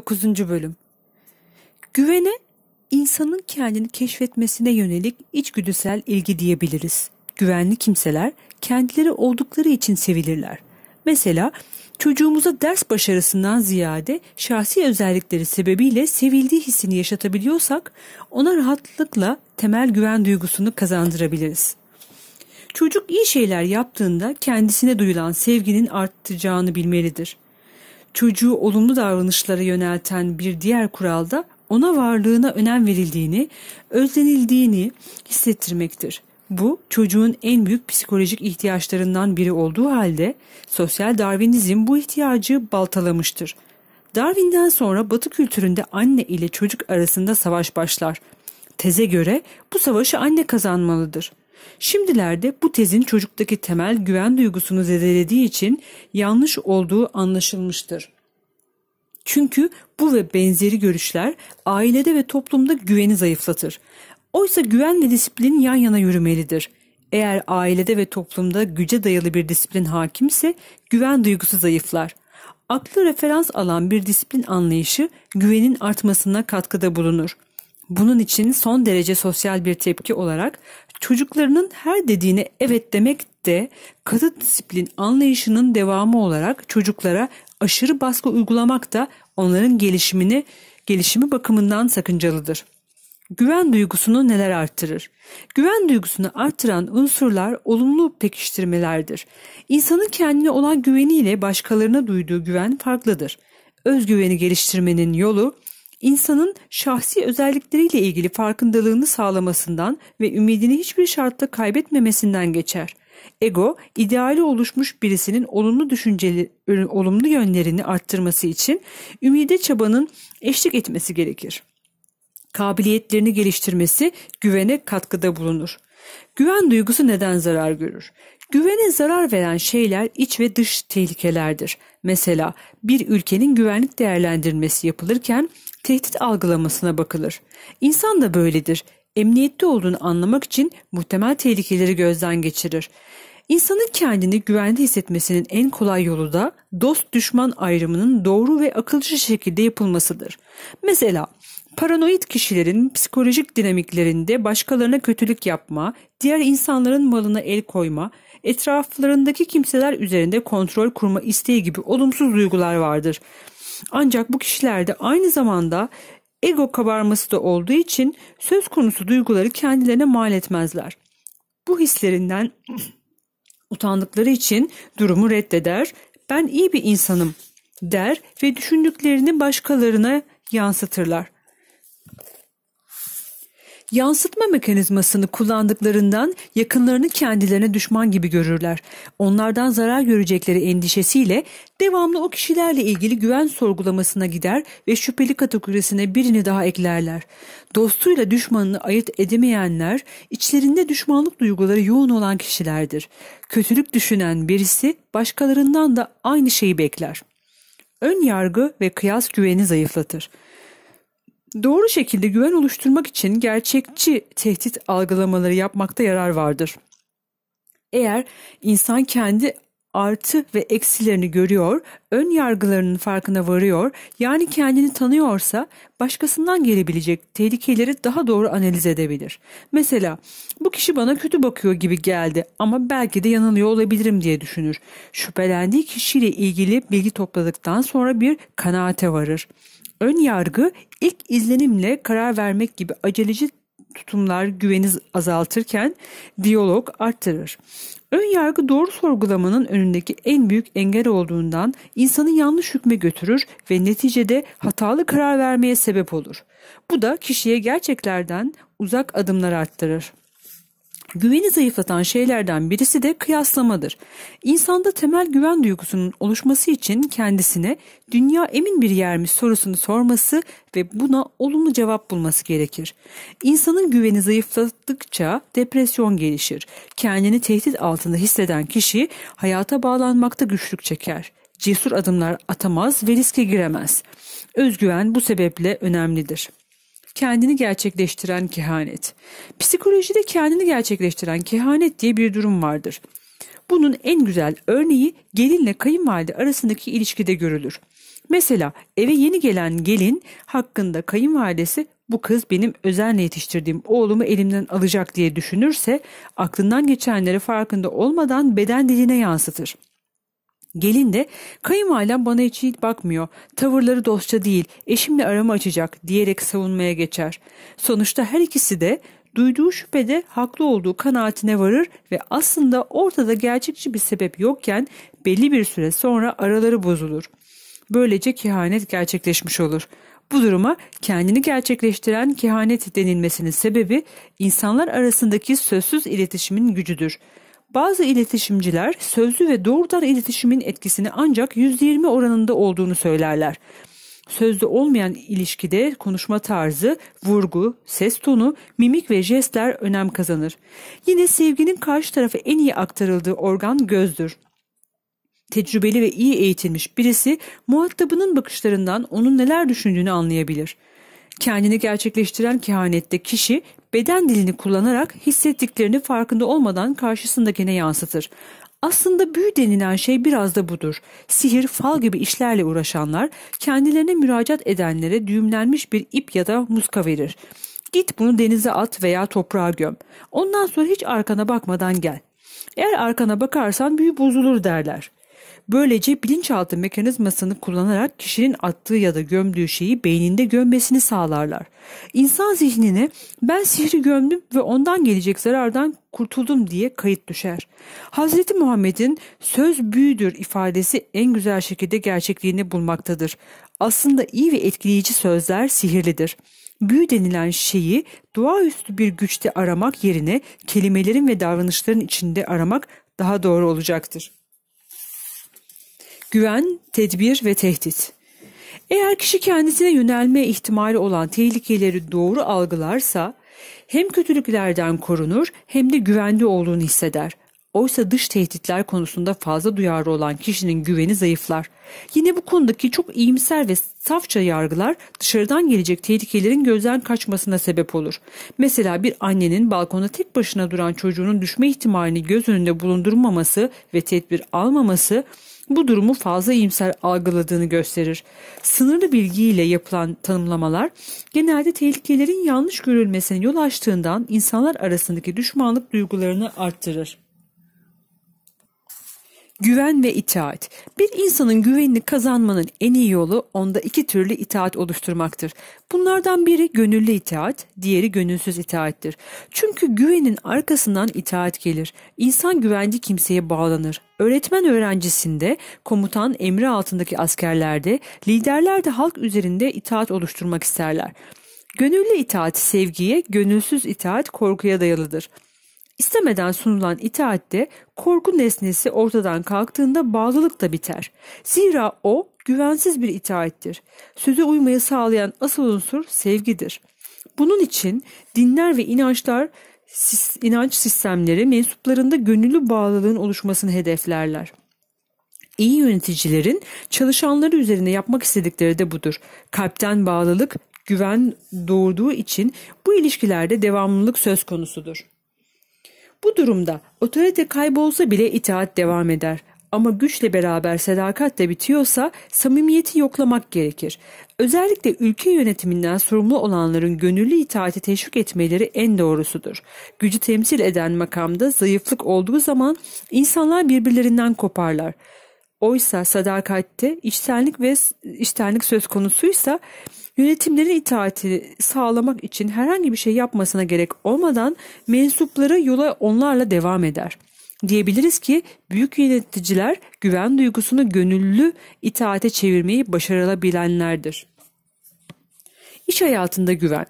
9. Bölüm Güvene, insanın kendini keşfetmesine yönelik içgüdüsel ilgi diyebiliriz. Güvenli kimseler kendileri oldukları için sevilirler. Mesela çocuğumuza ders başarısından ziyade şahsi özellikleri sebebiyle sevildiği hissini yaşatabiliyorsak ona rahatlıkla temel güven duygusunu kazandırabiliriz. Çocuk iyi şeyler yaptığında kendisine duyulan sevginin artacağını bilmelidir çocuğu olumlu davranışlara yönelten bir diğer kuralda, ona varlığına önem verildiğini, özlenildiğini hissettirmektir. Bu çocuğun en büyük psikolojik ihtiyaçlarından biri olduğu halde sosyal Darwinizm bu ihtiyacı baltalamıştır. Darwin'den sonra Batı kültüründe anne ile çocuk arasında savaş başlar. Teze göre bu savaşı anne kazanmalıdır.'' Şimdilerde bu tezin çocuktaki temel güven duygusunu zedelediği için yanlış olduğu anlaşılmıştır. Çünkü bu ve benzeri görüşler ailede ve toplumda güveni zayıflatır. Oysa güven ve disiplin yan yana yürümelidir. Eğer ailede ve toplumda güce dayalı bir disiplin hakimse güven duygusu zayıflar. Aklı referans alan bir disiplin anlayışı güvenin artmasına katkıda bulunur. Bunun için son derece sosyal bir tepki olarak çocuklarının her dediğine evet demek de katı disiplin anlayışının devamı olarak çocuklara aşırı baskı uygulamak da onların gelişimini gelişimi bakımından sakıncalıdır. Güven duygusunu neler arttırır? Güven duygusunu arttıran unsurlar olumlu pekiştirmelerdir. İnsanın kendine olan güveniyle başkalarına duyduğu güven farklıdır. Özgüveni geliştirmenin yolu insanın şahsi özellikleriyle ilgili farkındalığını sağlamasından ve ümidini hiçbir şartta kaybetmemesinden geçer. Ego, ideali oluşmuş birisinin olumlu düşünceli, olumlu yönlerini arttırması için ümide çabanın eşlik etmesi gerekir. Kabiliyetlerini geliştirmesi güvene katkıda bulunur. Güven duygusu neden zarar görür? Güvene zarar veren şeyler iç ve dış tehlikelerdir. Mesela bir ülkenin güvenlik değerlendirmesi yapılırken tehdit algılamasına bakılır. İnsan da böyledir. Emniyette olduğunu anlamak için muhtemel tehlikeleri gözden geçirir. İnsanın kendini güvende hissetmesinin en kolay yolu da dost düşman ayrımının doğru ve akılcı şekilde yapılmasıdır. Mesela Paranoid kişilerin psikolojik dinamiklerinde başkalarına kötülük yapma, diğer insanların malına el koyma, etraflarındaki kimseler üzerinde kontrol kurma isteği gibi olumsuz duygular vardır. Ancak bu kişilerde aynı zamanda ego kabarması da olduğu için söz konusu duyguları kendilerine mal etmezler. Bu hislerinden utandıkları için durumu reddeder, ben iyi bir insanım der ve düşündüklerini başkalarına yansıtırlar. Yansıtma mekanizmasını kullandıklarından yakınlarını kendilerine düşman gibi görürler. Onlardan zarar görecekleri endişesiyle devamlı o kişilerle ilgili güven sorgulamasına gider ve şüpheli kategorisine birini daha eklerler. Dostuyla düşmanını ayırt edemeyenler içlerinde düşmanlık duyguları yoğun olan kişilerdir. Kötülük düşünen birisi başkalarından da aynı şeyi bekler. Ön yargı ve kıyas güveni zayıflatır. Doğru şekilde güven oluşturmak için gerçekçi tehdit algılamaları yapmakta yarar vardır. Eğer insan kendi artı ve eksilerini görüyor, ön yargılarının farkına varıyor, yani kendini tanıyorsa başkasından gelebilecek tehlikeleri daha doğru analiz edebilir. Mesela bu kişi bana kötü bakıyor gibi geldi ama belki de yanılıyor olabilirim diye düşünür. Şüphelendiği kişiyle ilgili bilgi topladıktan sonra bir kanaate varır. Ön yargı ilk izlenimle karar vermek gibi aceleci tutumlar güveni azaltırken diyalog arttırır. Ön yargı doğru sorgulamanın önündeki en büyük engel olduğundan insanı yanlış hükme götürür ve neticede hatalı karar vermeye sebep olur. Bu da kişiye gerçeklerden uzak adımlar arttırır. Güveni zayıflatan şeylerden birisi de kıyaslamadır. İnsanda temel güven duygusunun oluşması için kendisine dünya emin bir yer mi" sorusunu sorması ve buna olumlu cevap bulması gerekir. İnsanın güveni zayıfladıkça depresyon gelişir. Kendini tehdit altında hisseden kişi hayata bağlanmakta güçlük çeker. Cesur adımlar atamaz ve riske giremez. Özgüven bu sebeple önemlidir kendini gerçekleştiren kehanet. Psikolojide kendini gerçekleştiren kehanet diye bir durum vardır. Bunun en güzel örneği gelinle kayınvalide arasındaki ilişkide görülür. Mesela eve yeni gelen gelin hakkında kayınvalidesi bu kız benim özenle yetiştirdiğim oğlumu elimden alacak diye düşünürse aklından geçenleri farkında olmadan beden diline yansıtır. Gelin de kayınvalidem bana hiç iyi bakmıyor, tavırları dostça değil, eşimle aramı açacak diyerek savunmaya geçer. Sonuçta her ikisi de duyduğu şüphede haklı olduğu kanaatine varır ve aslında ortada gerçekçi bir sebep yokken belli bir süre sonra araları bozulur. Böylece kehanet gerçekleşmiş olur. Bu duruma kendini gerçekleştiren kehanet denilmesinin sebebi insanlar arasındaki sözsüz iletişimin gücüdür. Bazı iletişimciler sözlü ve doğrudan iletişimin etkisini ancak %20 oranında olduğunu söylerler. Sözlü olmayan ilişkide konuşma tarzı, vurgu, ses tonu, mimik ve jestler önem kazanır. Yine sevginin karşı tarafı en iyi aktarıldığı organ gözdür. Tecrübeli ve iyi eğitilmiş birisi muhatabının bakışlarından onun neler düşündüğünü anlayabilir. Kendini gerçekleştiren kehanette kişi beden dilini kullanarak hissettiklerini farkında olmadan karşısındakine yansıtır. Aslında büyü denilen şey biraz da budur. Sihir, fal gibi işlerle uğraşanlar kendilerine müracaat edenlere düğümlenmiş bir ip ya da muska verir. Git bunu denize at veya toprağa göm. Ondan sonra hiç arkana bakmadan gel. Eğer arkana bakarsan büyü bozulur derler. Böylece bilinçaltı mekanizmasını kullanarak kişinin attığı ya da gömdüğü şeyi beyninde gömmesini sağlarlar. İnsan zihnine ben sihri gömdüm ve ondan gelecek zarardan kurtuldum diye kayıt düşer. Hz. Muhammed'in söz büyüdür ifadesi en güzel şekilde gerçekliğini bulmaktadır. Aslında iyi ve etkileyici sözler sihirlidir. Büyü denilen şeyi doğaüstü bir güçte aramak yerine kelimelerin ve davranışların içinde aramak daha doğru olacaktır. Güven, tedbir ve tehdit. Eğer kişi kendisine yönelme ihtimali olan tehlikeleri doğru algılarsa hem kötülüklerden korunur hem de güvenli olduğunu hisseder. Oysa dış tehditler konusunda fazla duyarlı olan kişinin güveni zayıflar. Yine bu konudaki çok iyimser ve safça yargılar dışarıdan gelecek tehlikelerin gözden kaçmasına sebep olur. Mesela bir annenin balkonda tek başına duran çocuğunun düşme ihtimalini göz önünde bulundurmaması ve tedbir almaması bu durumu fazla iyimser algıladığını gösterir. Sınırlı bilgiyle yapılan tanımlamalar genelde tehlikelerin yanlış görülmesine yol açtığından insanlar arasındaki düşmanlık duygularını arttırır. Güven ve itaat. Bir insanın güvenini kazanmanın en iyi yolu onda iki türlü itaat oluşturmaktır. Bunlardan biri gönüllü itaat, diğeri gönülsüz itaattir. Çünkü güvenin arkasından itaat gelir. İnsan güvendiği kimseye bağlanır. Öğretmen öğrencisinde, komutan emri altındaki askerlerde, liderler de halk üzerinde itaat oluşturmak isterler. Gönüllü itaat sevgiye, gönülsüz itaat korkuya dayalıdır.'' İstemeden sunulan itaatte korku nesnesi ortadan kalktığında bağlılık da biter. Zira o güvensiz bir itaattir. Söze uymayı sağlayan asıl unsur sevgidir. Bunun için dinler ve inançlar inanç sistemleri mensuplarında gönüllü bağlılığın oluşmasını hedeflerler. İyi yöneticilerin çalışanları üzerine yapmak istedikleri de budur. Kalpten bağlılık, güven doğurduğu için bu ilişkilerde devamlılık söz konusudur. Bu durumda otorite kaybolsa bile itaat devam eder. Ama güçle beraber sadakat de bitiyorsa samimiyeti yoklamak gerekir. Özellikle ülke yönetiminden sorumlu olanların gönüllü itaati teşvik etmeleri en doğrusudur. Gücü temsil eden makamda zayıflık olduğu zaman insanlar birbirlerinden koparlar. Oysa sadakatte içtenlik ve içtenlik söz konusuysa Yönetimlerin itaati e, sağlamak için herhangi bir şey yapmasına gerek olmadan mensupları yola onlarla devam eder. Diyebiliriz ki büyük yöneticiler güven duygusunu gönüllü itaate çevirmeyi başarabilenlerdir. İş hayatında güven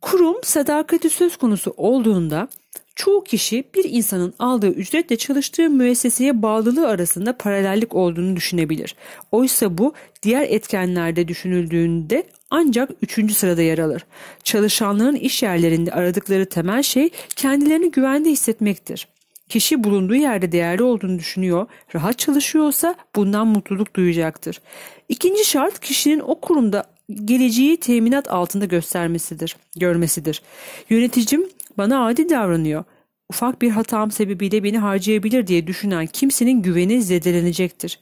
Kurum sadakati söz konusu olduğunda Çoğu kişi bir insanın aldığı ücretle çalıştığı müesseseye bağlılığı arasında paralellik olduğunu düşünebilir. Oysa bu diğer etkenlerde düşünüldüğünde ancak üçüncü sırada yer alır. Çalışanların iş yerlerinde aradıkları temel şey kendilerini güvende hissetmektir. Kişi bulunduğu yerde değerli olduğunu düşünüyor, rahat çalışıyorsa bundan mutluluk duyacaktır. İkinci şart kişinin o kurumda geleceği teminat altında göstermesidir, görmesidir. Yöneticim bana adi davranıyor. Ufak bir hatam sebebiyle beni harcayabilir diye düşünen kimsenin güveni zedelenecektir.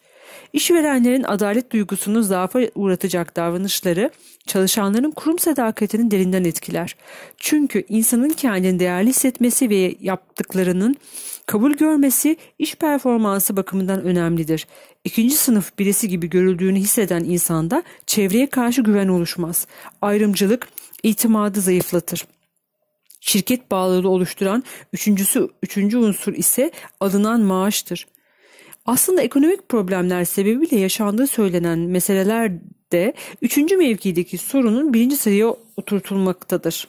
İşverenlerin adalet duygusunu zaafa uğratacak davranışları çalışanların kurum sadakatini derinden etkiler. Çünkü insanın kendini değerli hissetmesi ve yaptıklarının kabul görmesi iş performansı bakımından önemlidir. İkinci sınıf birisi gibi görüldüğünü hisseden insanda çevreye karşı güven oluşmaz. Ayrımcılık itimadı zayıflatır. Şirket bağlılığı oluşturan üçüncüsü, üçüncü unsur ise alınan maaştır. Aslında ekonomik problemler sebebiyle yaşandığı söylenen meseleler de üçüncü mevkideki sorunun birinci sıraya oturtulmaktadır.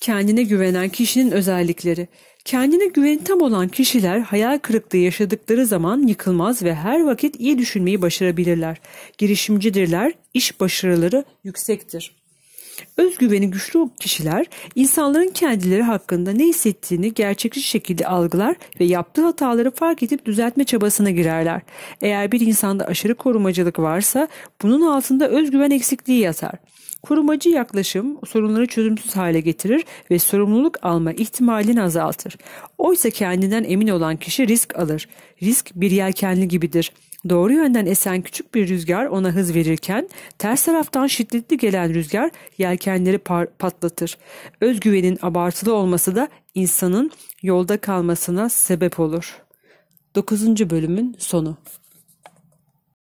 Kendine güvenen kişinin özellikleri Kendine güveni tam olan kişiler hayal kırıklığı yaşadıkları zaman yıkılmaz ve her vakit iyi düşünmeyi başarabilirler. Girişimcidirler, iş başarıları yüksektir. Özgüveni güçlü kişiler insanların kendileri hakkında ne hissettiğini gerçekçi şekilde algılar ve yaptığı hataları fark edip düzeltme çabasına girerler. Eğer bir insanda aşırı korumacılık varsa bunun altında özgüven eksikliği yatar. Kurumacı yaklaşım sorunları çözümsüz hale getirir ve sorumluluk alma ihtimalini azaltır. Oysa kendinden emin olan kişi risk alır. Risk bir yelkenli gibidir. Doğru yönden esen küçük bir rüzgar ona hız verirken ters taraftan şiddetli gelen rüzgar yelkenleri patlatır. Özgüvenin abartılı olması da insanın yolda kalmasına sebep olur. 9. bölümün sonu.